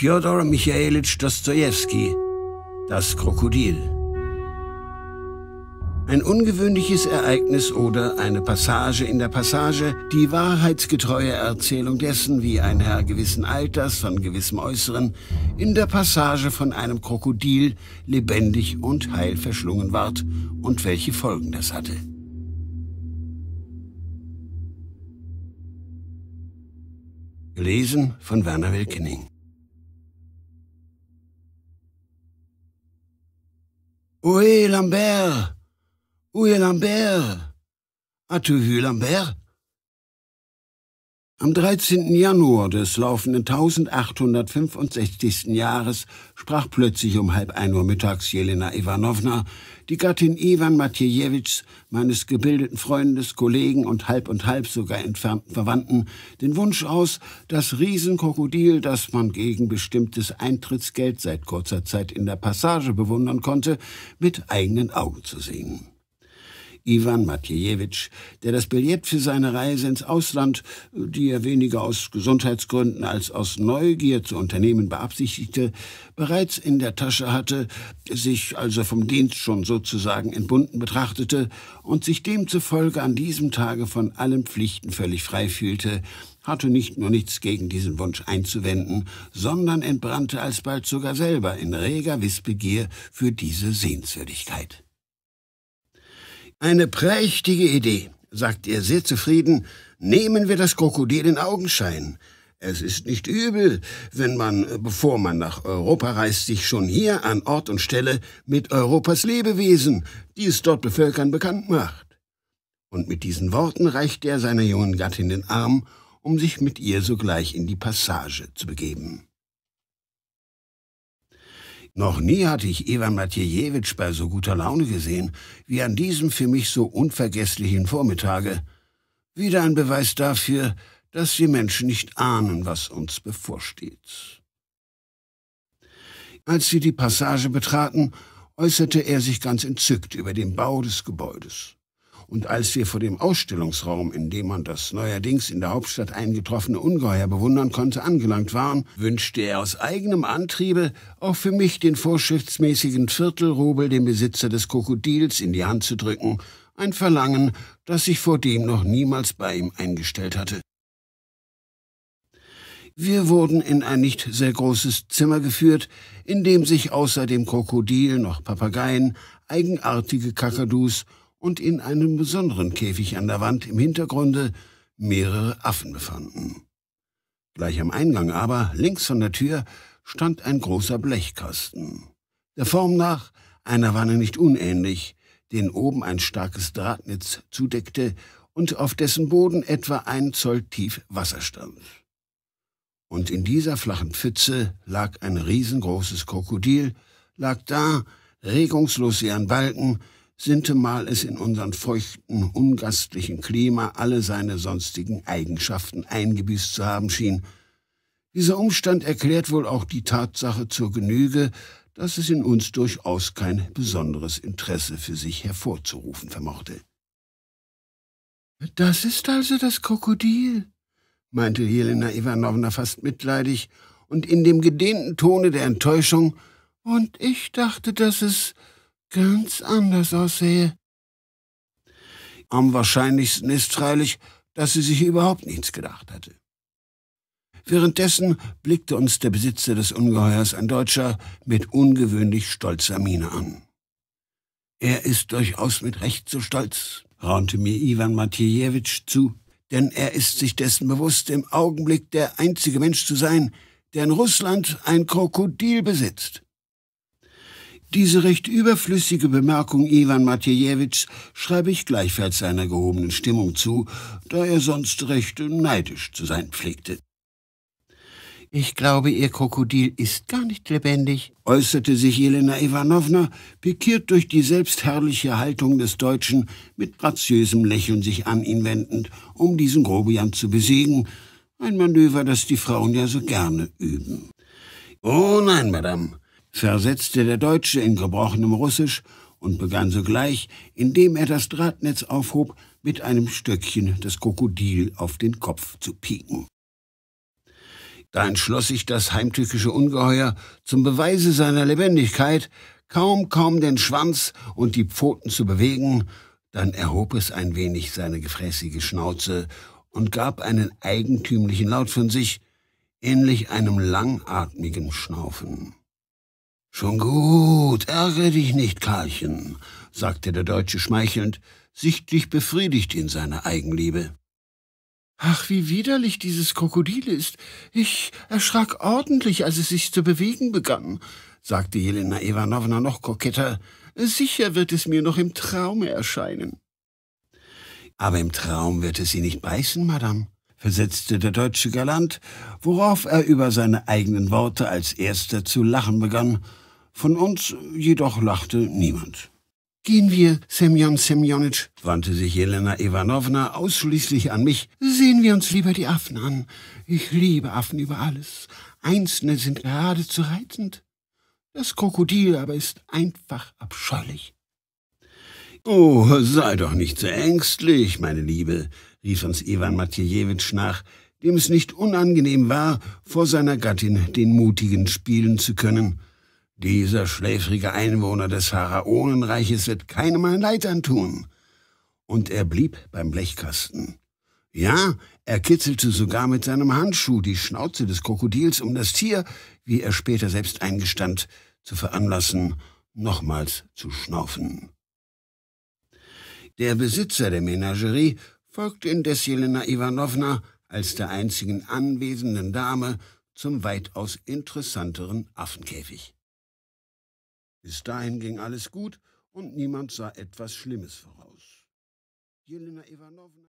Fjodor Michaelitsch Dostoevsky, das Krokodil. Ein ungewöhnliches Ereignis oder eine Passage in der Passage, die wahrheitsgetreue Erzählung dessen, wie ein Herr gewissen Alters, von gewissem Äußeren, in der Passage von einem Krokodil lebendig und heil verschlungen ward und welche Folgen das hatte. Gelesen von Werner Wilkening. Oui, Lambert Où est Lambert As-tu vu Lambert Am 13. Januar des laufenden 1865. Jahres sprach plötzlich um halb ein Uhr mittags Jelena Ivanovna, die Gattin Ivan Matjewitschs, meines gebildeten Freundes, Kollegen und halb und halb sogar entfernten Verwandten, den Wunsch aus, das Riesenkrokodil, das man gegen bestimmtes Eintrittsgeld seit kurzer Zeit in der Passage bewundern konnte, mit eigenen Augen zu sehen. Ivan Matjewitsch, der das Billett für seine Reise ins Ausland, die er weniger aus Gesundheitsgründen als aus Neugier zu unternehmen beabsichtigte, bereits in der Tasche hatte, sich also vom Dienst schon sozusagen entbunden betrachtete und sich demzufolge an diesem Tage von allen Pflichten völlig frei fühlte, hatte nicht nur nichts gegen diesen Wunsch einzuwenden, sondern entbrannte alsbald sogar selber in reger Wissbegier für diese Sehenswürdigkeit. Eine prächtige Idee, sagt er sehr zufrieden. Nehmen wir das Krokodil in Augenschein. Es ist nicht übel, wenn man, äh, bevor man nach Europa reist, sich schon hier an Ort und Stelle mit Europas Lebewesen, die es dort bevölkern, bekannt macht. Und mit diesen Worten reicht er seiner jungen Gattin den Arm, um sich mit ihr sogleich in die Passage zu begeben. Noch nie hatte ich Ivan Matjejewitsch bei so guter Laune gesehen, wie an diesem für mich so unvergesslichen Vormittage. Wieder ein Beweis dafür, dass wir Menschen nicht ahnen, was uns bevorsteht. Als sie die Passage betraten, äußerte er sich ganz entzückt über den Bau des Gebäudes. Und als wir vor dem Ausstellungsraum, in dem man das neuerdings in der Hauptstadt eingetroffene Ungeheuer bewundern konnte, angelangt waren, wünschte er aus eigenem Antriebe auch für mich den vorschriftsmäßigen Viertelrubel dem Besitzer des Krokodils in die Hand zu drücken, ein Verlangen, das sich vor dem noch niemals bei ihm eingestellt hatte. Wir wurden in ein nicht sehr großes Zimmer geführt, in dem sich außer dem Krokodil noch Papageien, eigenartige Kakadus und in einem besonderen Käfig an der Wand im Hintergrunde mehrere Affen befanden. Gleich am Eingang aber, links von der Tür, stand ein großer Blechkasten. Der Form nach einer Wanne nicht unähnlich, den oben ein starkes Drahtnetz zudeckte und auf dessen Boden etwa ein Zoll tief Wasser stand. Und in dieser flachen Pfütze lag ein riesengroßes Krokodil, lag da, regungslos wie ein Balken, sintemal es in unseren feuchten, ungastlichen Klima alle seine sonstigen Eigenschaften eingebüßt zu haben schien. Dieser Umstand erklärt wohl auch die Tatsache zur Genüge, dass es in uns durchaus kein besonderes Interesse für sich hervorzurufen vermochte. Das ist also das Krokodil, meinte Jelena Iwanowna fast mitleidig und in dem gedehnten Tone der Enttäuschung, und ich dachte, dass es ganz anders aussehe. Am wahrscheinlichsten ist freilich, dass sie sich überhaupt nichts gedacht hatte. Währenddessen blickte uns der Besitzer des Ungeheuers, ein Deutscher, mit ungewöhnlich stolzer Miene an. Er ist durchaus mit Recht so stolz, raunte mir Ivan Matijewitsch zu, denn er ist sich dessen bewusst, im Augenblick der einzige Mensch zu sein, der in Russland ein Krokodil besitzt. Diese recht überflüssige Bemerkung Iwan Matjejewitschs schreibe ich gleichfalls seiner gehobenen Stimmung zu, da er sonst recht neidisch zu sein pflegte. Ich glaube, Ihr Krokodil ist gar nicht lebendig, äußerte sich Elena Iwanowna, pikiert durch die selbstherrliche Haltung des Deutschen, mit graziösem Lächeln sich an ihn wendend, um diesen Grobian zu besiegen, ein Manöver, das die Frauen ja so gerne üben. Oh nein, Madame, versetzte der Deutsche in gebrochenem Russisch und begann sogleich, indem er das Drahtnetz aufhob, mit einem Stöckchen das Krokodil auf den Kopf zu pieken. Da entschloss sich das heimtückische Ungeheuer zum Beweise seiner Lebendigkeit, kaum, kaum den Schwanz und die Pfoten zu bewegen, dann erhob es ein wenig seine gefräßige Schnauze und gab einen eigentümlichen Laut von sich, ähnlich einem langatmigen Schnaufen. Schon gut, ärgere dich nicht, Karlchen, sagte der Deutsche schmeichelnd, sichtlich befriedigt in seiner Eigenliebe. Ach, wie widerlich dieses Krokodil ist. Ich erschrak ordentlich, als es sich zu bewegen begann, sagte Jelena Iwanowna noch koketter. Sicher wird es mir noch im Traume erscheinen. Aber im Traum wird es Sie nicht beißen, Madame, versetzte der Deutsche galant, worauf er über seine eigenen Worte als erster zu lachen begann von uns jedoch lachte niemand. Gehen wir, Semyon Semyonitsch, wandte sich Jelena Iwanowna ausschließlich an mich. Sehen wir uns lieber die Affen an. Ich liebe Affen über alles. Einzelne sind geradezu reizend. Das Krokodil aber ist einfach abscheulich. Oh, sei doch nicht so ängstlich, meine Liebe, rief uns Iwan Matjejewitsch nach, dem es nicht unangenehm war, vor seiner Gattin den Mutigen spielen zu können. Dieser schläfrige Einwohner des Pharaonenreiches wird keinem ein Leid antun. Und er blieb beim Blechkasten. Ja, er kitzelte sogar mit seinem Handschuh die Schnauze des Krokodils, um das Tier, wie er später selbst eingestand, zu veranlassen, nochmals zu schnaufen. Der Besitzer der Menagerie folgte indes Jelena Iwanowna als der einzigen anwesenden Dame zum weitaus interessanteren Affenkäfig. Bis dahin ging alles gut und niemand sah etwas Schlimmes voraus. Jelena Ivanovna